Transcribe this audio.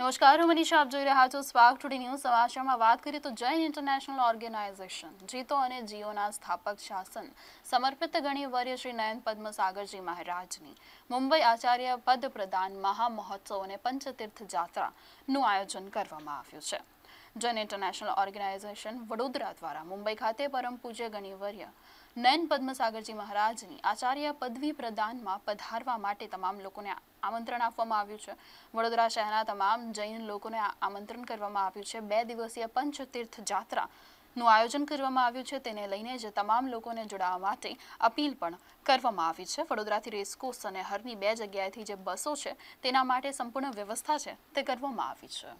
નમસ્કાર હું મનીષા આપ જોઈ રહ્યા છો સ્પાર્ક ટુડે ન્યૂઝ સમાચારમાં વાત કરીએ તો જૈન ઇન્ટરનેશનલ ઓર્ગેનાઇઝેશન જીતો અને જીઓના સ્થાપક શાસન સમર્પિત ગણ્યવર્ય શ્રી નયન પદ્મસાગરજી મહારાજની મુંબઈ આચાર્ય પદ પ્રદાન મહામહોત્સવ અને પંચતીર્થ જાત્રાનું આયોજન કરવામાં આવ્યું છે જન ઇન્ટરનેશનલ ઓર્ગેનાઇઝેશન વડોદરા દ્વારા મુંબઈ ખાતે પરમ પૂજ્ય ગણિવર્ય નયન પદ્મસાગરજી મહારાજની આચાર્ય પદવી પ્રદાનમાં પધારવા માટે તમામ લોકોને આમંત્રણ આપવામાં આવ્યું છે વડોદરા શહેરના તમામ જૈન લોકોને આમંત્રણ કરવામાં આવ્યું છે બે દિવસીય પંચતીર્થ જાત્રા નું આયોજન કરવામાં આવ્યું છે તેને લઈને જે તમામ લોકોને જોડાવા માટે અપીલ પણ કરવામાં આવી છે વડોદરાથી રેસકોર્સ અને હરની બે જગ્યાએથી જે બસો છે તેના માટે સંપૂર્ણ વ્યવસ્થા છે તે કરવામાં આવી છે